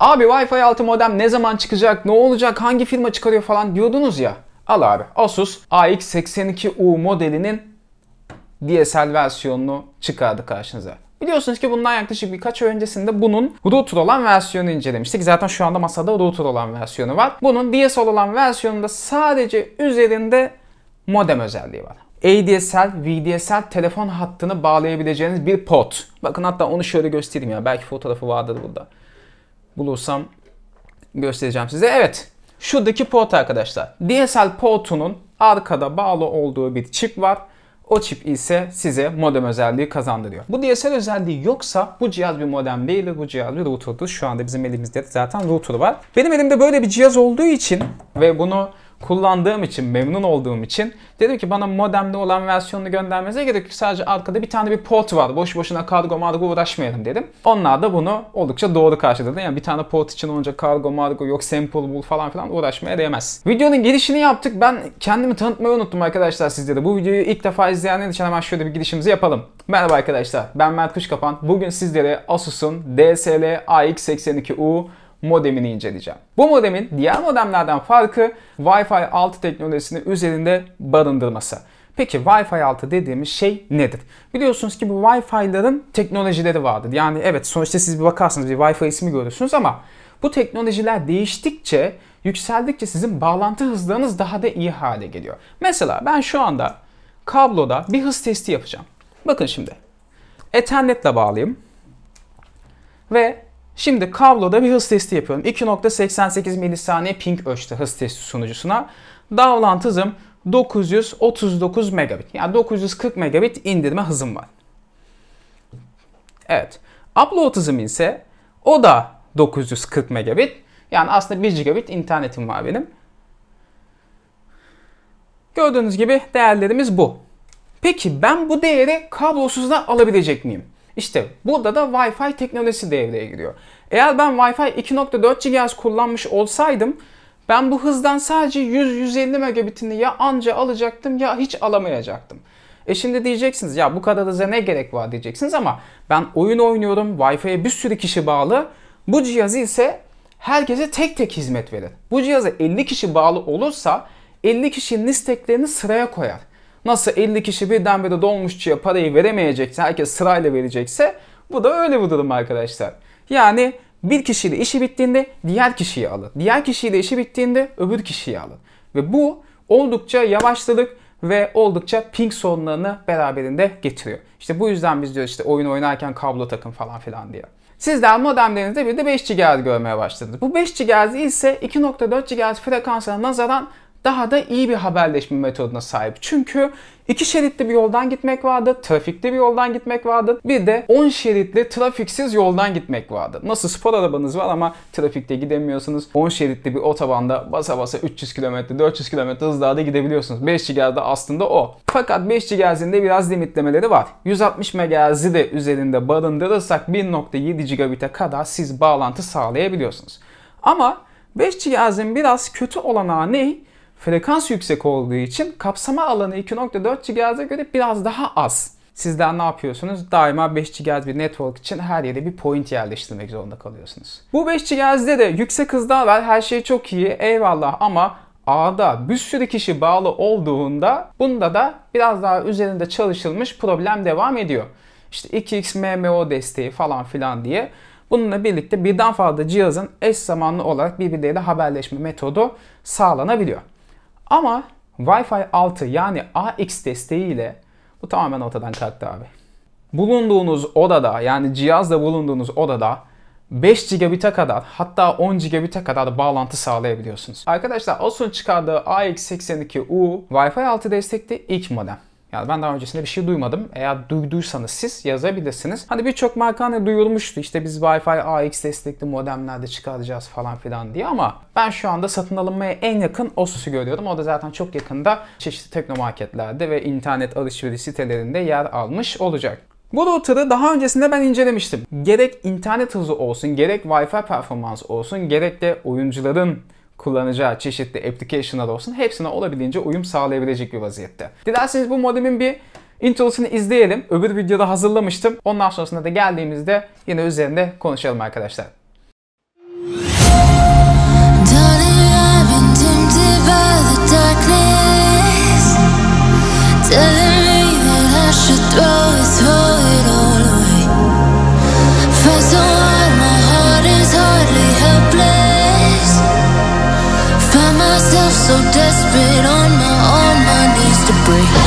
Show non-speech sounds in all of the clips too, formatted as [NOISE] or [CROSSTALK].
Abi Wi-Fi 6 modem ne zaman çıkacak, ne olacak, hangi firma çıkarıyor falan diyordunuz ya. Al abi Asus AX82U modelinin DSL versiyonunu çıkardı karşınıza. Biliyorsunuz ki bundan yaklaşık birkaç ay öncesinde bunun router olan versiyonu incelemiştik. Zaten şu anda masada router olan versiyonu var. Bunun DSL olan versiyonunda sadece üzerinde modem özelliği var. ADSL, VDSL telefon hattını bağlayabileceğiniz bir pot. Bakın hatta onu şöyle göstereyim ya. Belki fotoğrafı vardır burada bulursam göstereceğim size. Evet şuradaki port arkadaşlar. DSL portunun arkada bağlı olduğu bir çip var. O çip ise size modem özelliği kazandırıyor. Bu DSL özelliği yoksa bu cihaz bir modem değil, bu cihaz bir router'dır. Şu anda bizim elimizde zaten router var. Benim elimde böyle bir cihaz olduğu için ve bunu kullandığım için, memnun olduğum için dedim ki bana modemde olan versiyonunu göndermenize gerek yok. Sadece arkada bir tane bir port var. Boş boşuna kargo margo uğraşmayalım dedim. Onlar da bunu oldukça doğru karşıladı. Yani bir tane port için olunca kargo margo yok sample bul falan filan uğraşmaya değmez. Videonun girişini yaptık. Ben kendimi tanıtmayı unuttum arkadaşlar sizlere. Bu videoyu ilk defa izleyenler için hemen şöyle bir girişimizi yapalım. Merhaba arkadaşlar. Ben Mert Kuşkapan. Bugün sizlere Asus'un DSL AX82U modemini inceleyeceğim. Bu modemin diğer modemlerden farkı Wi-Fi 6 teknolojisini üzerinde barındırması. Peki Wi-Fi 6 dediğimiz şey nedir? Biliyorsunuz ki bu Wi-Fi'ların teknolojileri vardır. Yani evet sonuçta siz bir bakarsınız bir Wi-Fi ismi görürsünüz ama bu teknolojiler değiştikçe, yükseldikçe sizin bağlantı hızlarınız daha da iyi hale geliyor. Mesela ben şu anda kabloda bir hız testi yapacağım. Bakın şimdi. Ethernet'le bağlayayım. Ve Şimdi kabloda bir hız testi yapıyorum. 2.88 milisaniye ping ölçtü hız testi sunucusuna. Download hızım 939 megabit. Yani 940 megabit indirme hızım var. Evet. Upload hızım ise o da 940 megabit. Yani aslında 1 gigabit internetim var benim. Gördüğünüz gibi değerlerimiz bu. Peki ben bu değeri kablosuz alabilecek miyim? İşte burada da Wi-Fi teknolojisi devreye giriyor. Eğer ben Wi-Fi 2.4 GHz kullanmış olsaydım ben bu hızdan sadece 100-150 megabitini ya anca alacaktım ya hiç alamayacaktım. E şimdi diyeceksiniz ya bu kadar hıza ne gerek var diyeceksiniz ama ben oyun oynuyorum, Wi-Fi'ye bir sürü kişi bağlı. Bu cihazı ise herkese tek tek hizmet verir. Bu cihaza 50 kişi bağlı olursa 50 kişinin isteklerini sıraya koyar. Nasıl 50 kişi birdenbire dolmuşçuya parayı veremeyecekse, herkes sırayla verecekse bu da öyle bir durum arkadaşlar. Yani bir kişiyle işi bittiğinde diğer kişiyi alın. Diğer kişiyle işi bittiğinde öbür kişiyi alın. Ve bu oldukça yavaşladık ve oldukça ping sorunlarını beraberinde getiriyor. İşte bu yüzden biz diyoruz işte oyun oynarken kablo takın falan filan diye. Sizler modemlerinizde bir de 5 GHz görmeye başladınız. Bu 5 GHz ise 2.4 GHz frekansına nazaran daha da iyi bir haberleşme metoduna sahip. Çünkü iki şeritli bir yoldan gitmek vardı, trafikli bir yoldan gitmek vardı, bir de 10 şeritli trafiksiz yoldan gitmek vardı. Nasıl spor arabanız var ama trafikte gidemiyorsunuz. 10 şeritli bir otobanda basa basa 300 km, 400 km da gidebiliyorsunuz. 5 GHz'de aslında o. Fakat 5 GHz'in de biraz limitlemeleri var. 160 MHz'i de üzerinde barındırırsak 1.7 GB'e kadar siz bağlantı sağlayabiliyorsunuz. Ama 5 GHz'in biraz kötü olanağı ne? frekans yüksek olduğu için kapsama alanı 2.4 GHz'e göre biraz daha az. Sizden ne yapıyorsunuz? Daima 5 GHz bir network için her yere bir point yerleştirmek zorunda kalıyorsunuz. Bu 5 GHz'de de yüksek hızda ver her şey çok iyi eyvallah ama ağda bir sürü kişi bağlı olduğunda bunda da biraz daha üzerinde çalışılmış problem devam ediyor. İşte 2x MMO desteği falan filan diye Bununla birlikte birden fazla cihazın eş zamanlı olarak birbirleriyle haberleşme metodu sağlanabiliyor. Ama Wi-Fi 6 yani AX desteğiyle bu tamamen ortadan kalktı abi. Bulunduğunuz odada yani cihazda bulunduğunuz odada 5 GB'e kadar hatta 10 GB'e kadar bağlantı sağlayabiliyorsunuz. Arkadaşlar Asus'un çıkardığı AX82U Wi-Fi 6 destekli ilk modem. Yani ben daha öncesinde bir şey duymadım. Eğer duyduysanız siz yazabilirsiniz. Hani birçok marka hani duyulmuştu. İşte biz Wi-Fi AX destekli modemlerde çıkaracağız falan filan diye ama ben şu anda satın alınmaya en yakın Asus'u görüyordum. O da zaten çok yakında çeşitli teknomarketlerde ve internet alışveriş sitelerinde yer almış olacak. Bu router'ı daha öncesinde ben incelemiştim. Gerek internet hızı olsun, gerek Wi-Fi performans olsun, gerek de oyuncuların kullanacağı çeşitli da olsun hepsine olabildiğince uyum sağlayabilecek bir vaziyette. Dilerseniz bu modemin bir introsunu izleyelim. Öbür videoda hazırlamıştım. Ondan sonrasında da geldiğimizde yine üzerinde konuşalım arkadaşlar. so desperate on my, on my knees to break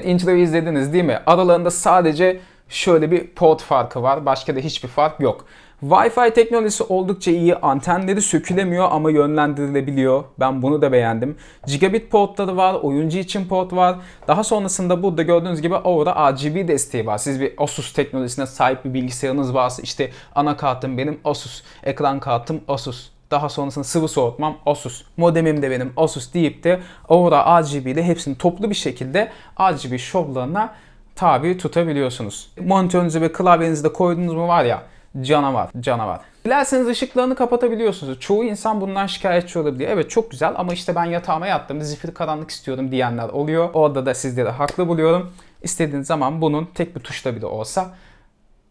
Evet introyu izlediniz değil mi? Aralarında sadece şöyle bir port farkı var. Başka da hiçbir fark yok. Wi-Fi teknolojisi oldukça iyi. Antenleri sökülemiyor ama yönlendirilebiliyor. Ben bunu da beğendim. Gigabit portları var. Oyuncu için port var. Daha sonrasında burada gördüğünüz gibi Aura RGB desteği var. Siz bir Asus teknolojisine sahip bir bilgisayarınız varsa işte anakartım benim Asus. Ekran kartım Asus daha sonrasında sıvı soğutmam Asus. Modemim de benim Asus deyip de Aura RGB ile hepsini toplu bir şekilde RGB şovlarına tabi tutabiliyorsunuz. Monitörünüzü ve klavyenizi de koydunuz mu var ya canavar canavar. Dilerseniz ışıklarını kapatabiliyorsunuz. Çoğu insan bundan şikayetçi olabiliyor. Evet çok güzel ama işte ben yatağıma yattığımda zifir karanlık istiyorum diyenler oluyor. Orada da sizleri haklı buluyorum. İstediğiniz zaman bunun tek bir tuşla bile olsa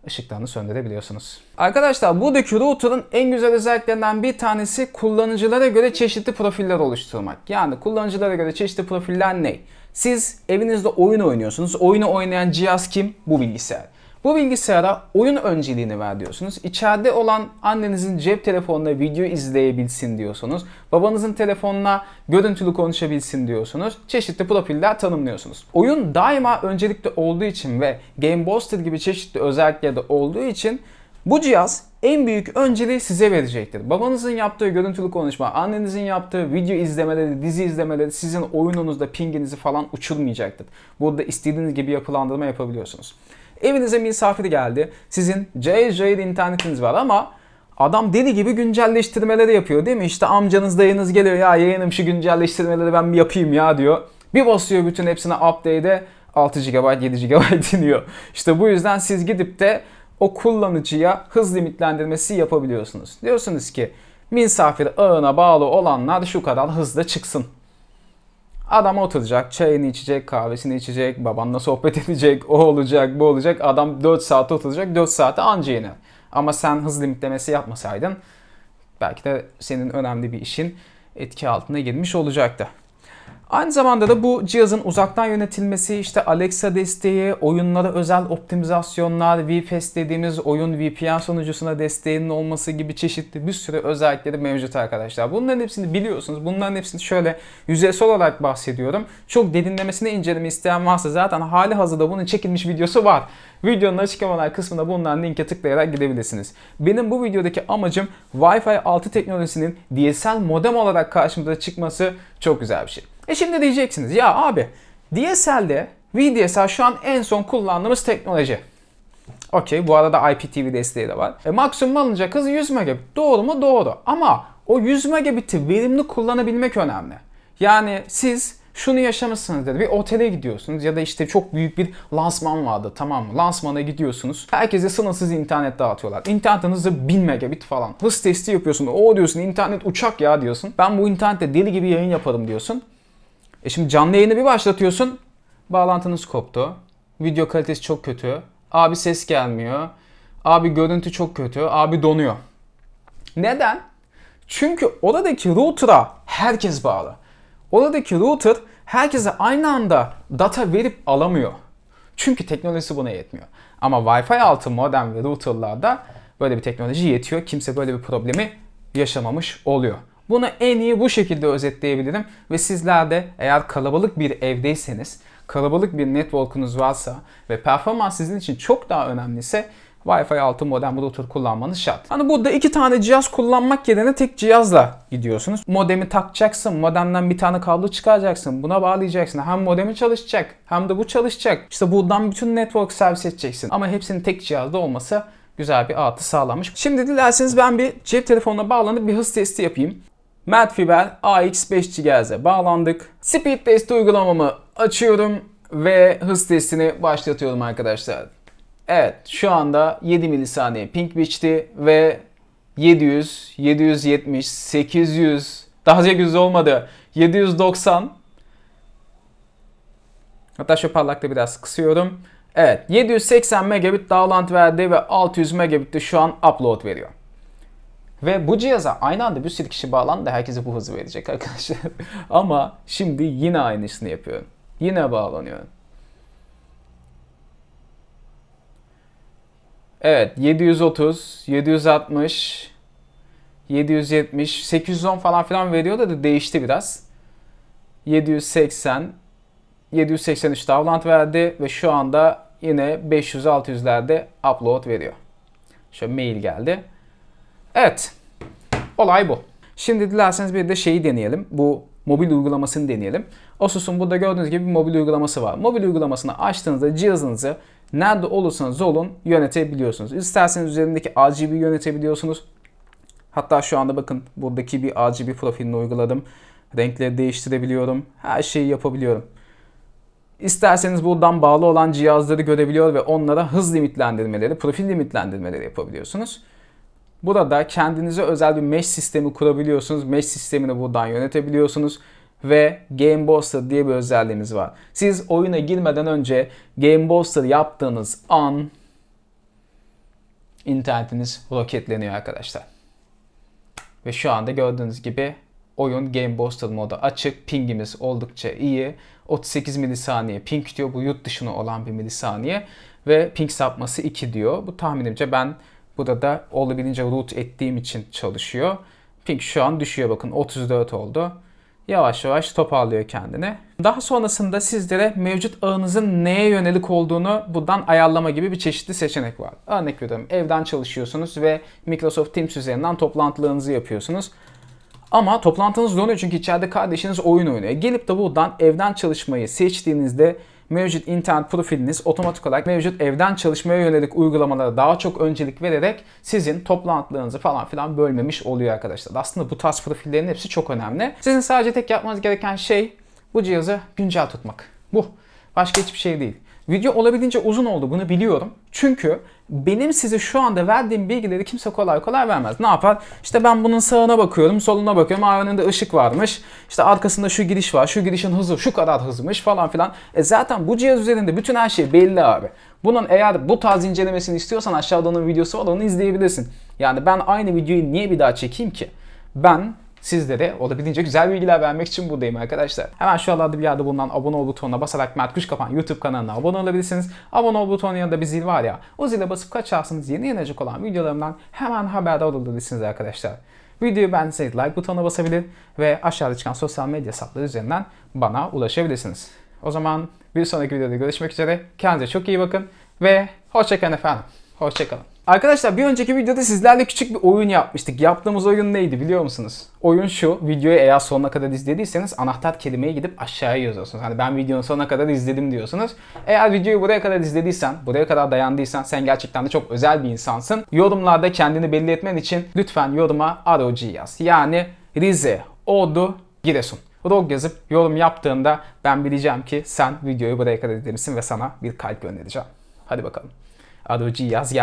ışıklarını söndürebiliyorsunuz. Arkadaşlar buradaki router'ın en güzel özelliklerinden bir tanesi kullanıcılara göre çeşitli profiller oluşturmak. Yani kullanıcılara göre çeşitli profiller ne? Siz evinizde oyun oynuyorsunuz. Oyunu oynayan cihaz kim? Bu bilgisayar. Bu bilgisayara oyun önceliğini ver diyorsunuz. İçeride olan annenizin cep telefonuna video izleyebilsin diyorsunuz. Babanızın telefonuna görüntülü konuşabilsin diyorsunuz. Çeşitli profiller tanımlıyorsunuz. Oyun daima öncelikte olduğu için ve Game Booster gibi çeşitli özelliklerde olduğu için bu cihaz en büyük önceliği size verecektir. Babanızın yaptığı görüntülü konuşma, annenizin yaptığı video izlemeleri, dizi izlemeleri sizin oyununuzda pinginizi falan uçurmayacaktır. Burada istediğiniz gibi yapılandırma yapabiliyorsunuz. Evinize misafir geldi. Sizin JJ internetiniz var ama Adam deli gibi güncelleştirmeleri yapıyor değil mi? İşte amcanız dayınız geliyor ya yeğenim şu güncelleştirmeleri ben bir yapayım ya diyor. Bir basıyor bütün hepsine update'e 6 GB 7 GB diniyor. İşte bu yüzden siz gidip de o kullanıcıya hız limitlendirmesi yapabiliyorsunuz. Diyorsunuz ki misafir ağına bağlı olanlar şu kadar hızda çıksın. Adam oturacak, çayını içecek, kahvesini içecek, babanla sohbet [LAUGHS] edecek, o olacak, bu olacak. Adam 4 saate oturacak, 4 saate anca yener. Ama sen hız limitlemesi yapmasaydın belki de senin önemli bir işin etki altına girmiş olacaktı. Aynı zamanda da bu cihazın uzaktan yönetilmesi, işte Alexa desteği, oyunlara özel optimizasyonlar, VFest dediğimiz oyun VPN sonucusuna desteğinin olması gibi çeşitli bir sürü özellikleri mevcut arkadaşlar. Bunların hepsini biliyorsunuz. Bunların hepsini şöyle yüzeysel olarak bahsediyorum. Çok derinlemesine inceleme isteyen varsa zaten hali hazırda bunun çekilmiş videosu var. Videonun açıklamalar kısmında bulunan linke tıklayarak gidebilirsiniz. Benim bu videodaki amacım Wi-Fi 6 teknolojisinin DSL modem olarak karşımıza çıkması çok güzel bir şey. E şimdi diyeceksiniz ya abi DSL'de VDSL şu an en son kullandığımız teknoloji. Okey bu arada IPTV desteği de var. E, maksimum alınacak hız 100 megabit. Doğru mu? Doğru. Ama o 100 megabit'i verimli kullanabilmek önemli. Yani siz şunu yaşamışsınız dedi. Bir otele gidiyorsunuz ya da işte çok büyük bir lansman vardı tamam mı? Lansmana gidiyorsunuz. Herkese sınırsız internet dağıtıyorlar. İnternet hızı 1000 megabit falan. Hız testi yapıyorsun. O diyorsun internet uçak ya diyorsun. Ben bu internette deli gibi yayın yaparım diyorsun. E şimdi canlı yayını bir başlatıyorsun. Bağlantınız koptu. Video kalitesi çok kötü. Abi ses gelmiyor. Abi görüntü çok kötü. Abi donuyor. Neden? Çünkü odadaki router'a herkes bağlı. Odadaki router herkese aynı anda data verip alamıyor. Çünkü teknolojisi buna yetmiyor. Ama Wi-Fi altı modem ve router'larda böyle bir teknoloji yetiyor. Kimse böyle bir problemi yaşamamış oluyor. Bunu en iyi bu şekilde özetleyebilirim ve sizler de eğer kalabalık bir evdeyseniz, kalabalık bir network'unuz varsa ve performans sizin için çok daha önemliyse Wi-Fi 6 modem router kullanmanız şart. Hani burada iki tane cihaz kullanmak yerine tek cihazla gidiyorsunuz. Modemi takacaksın, modemden bir tane kablo çıkaracaksın, buna bağlayacaksın. Hem modemi çalışacak hem de bu çalışacak. İşte buradan bütün network servis edeceksin. Ama hepsinin tek cihazda olması güzel bir artı sağlamış. Şimdi dilerseniz ben bir cep telefonuna bağlanıp bir hız testi yapayım. Medfiber AX5 cihaz'a bağlandık. Speed test uygulamamı açıyorum ve hız testini başlatıyorum arkadaşlar. Evet şu anda 7 milisaniye ping biçti ve 700, 770, 800, daha 800 olmadı. 790. Hatta şu parlakta biraz kısıyorum. Evet 780 megabit download verdi ve 600 megabit de şu an upload veriyor. Ve bu cihaza aynı anda bir sürü kişi bağlandı herkese bu hızı verecek arkadaşlar. [LAUGHS] Ama şimdi yine aynısını yapıyorum. Yine bağlanıyorum. Evet 730, 760, 770, 810 falan filan veriyordu da, değişti biraz. 780, 783 download verdi ve şu anda yine 500-600'lerde upload veriyor. Şöyle mail geldi. Evet. Olay bu. Şimdi dilerseniz bir de şeyi deneyelim. Bu mobil uygulamasını deneyelim. Asus'un burada gördüğünüz gibi bir mobil uygulaması var. Mobil uygulamasını açtığınızda cihazınızı nerede olursanız olun yönetebiliyorsunuz. İsterseniz üzerindeki RGB yönetebiliyorsunuz. Hatta şu anda bakın buradaki bir RGB profilini uyguladım. Renkleri değiştirebiliyorum. Her şeyi yapabiliyorum. İsterseniz buradan bağlı olan cihazları görebiliyor ve onlara hız limitlendirmeleri, profil limitlendirmeleri yapabiliyorsunuz. Burada kendinize özel bir mesh sistemi kurabiliyorsunuz. Mesh sistemini buradan yönetebiliyorsunuz ve Game Booster diye bir özelliğimiz var. Siz oyuna girmeden önce Game Booster yaptığınız an internetiniz roketleniyor arkadaşlar. Ve şu anda gördüğünüz gibi oyun Game Booster modu açık. Pingimiz oldukça iyi. 38 milisaniye ping diyor. Bu yurt dışına olan bir milisaniye. Ve ping sapması 2 diyor. Bu tahminimce ben Burada da olabildiğince root ettiğim için çalışıyor. Ping şu an düşüyor bakın 34 oldu. Yavaş yavaş toparlıyor kendini. Daha sonrasında sizlere mevcut ağınızın neye yönelik olduğunu buradan ayarlama gibi bir çeşitli seçenek var. Örnek veriyorum evden çalışıyorsunuz ve Microsoft Teams üzerinden toplantılarınızı yapıyorsunuz. Ama toplantınız donuyor çünkü içeride kardeşiniz oyun oynuyor. Gelip de buradan evden çalışmayı seçtiğinizde mevcut internet profiliniz otomatik olarak mevcut evden çalışmaya yönelik uygulamalara daha çok öncelik vererek sizin toplantılarınızı falan filan bölmemiş oluyor arkadaşlar. Aslında bu tarz profillerin hepsi çok önemli. Sizin sadece tek yapmanız gereken şey bu cihazı güncel tutmak. Bu. Başka hiçbir şey değil. Video olabildiğince uzun oldu bunu biliyorum. Çünkü benim size şu anda verdiğim bilgileri kimse kolay kolay vermez. Ne yapar? İşte ben bunun sağına bakıyorum, soluna bakıyorum. Aa, önünde ışık varmış. İşte arkasında şu giriş var. Şu girişin hızı şu kadar hızmış falan filan. E zaten bu cihaz üzerinde bütün her şey belli abi. Bunun eğer bu tarz incelemesini istiyorsan aşağıda onun videosu var onu izleyebilirsin. Yani ben aynı videoyu niye bir daha çekeyim ki? Ben sizlere olabildiğince güzel bilgiler vermek için buradayım arkadaşlar. Hemen şu alanda bir yerde bulunan abone ol butonuna basarak Mert kuş kapan YouTube kanalına abone olabilirsiniz. Abone ol butonun yanında bir zil var ya o zile basıp kaçarsanız yeni yenecek olan videolarımdan hemen haberdar olabilirsiniz arkadaşlar. Videoyu beğendiyseniz like butonuna basabilir ve aşağıda çıkan sosyal medya hesapları üzerinden bana ulaşabilirsiniz. O zaman bir sonraki videoda görüşmek üzere. Kendinize çok iyi bakın ve hoşçakalın efendim. Hoşçakalın. Arkadaşlar bir önceki videoda sizlerle küçük bir oyun yapmıştık. Yaptığımız oyun neydi biliyor musunuz? Oyun şu. Videoyu eğer sonuna kadar izlediyseniz anahtar kelimeye gidip aşağıya yazıyorsunuz. Hani ben videonun sonuna kadar izledim diyorsunuz. Eğer videoyu buraya kadar izlediysen, buraya kadar dayandıysan sen gerçekten de çok özel bir insansın. Yorumlarda kendini belli etmen için lütfen yoruma ROG yaz. Yani Rize, Ordu, Giresun. Rog yazıp yorum yaptığında ben bileceğim ki sen videoyu buraya kadar izlemişsin ve sana bir kalp göndereceğim. Hadi bakalım. ROG yaz gel.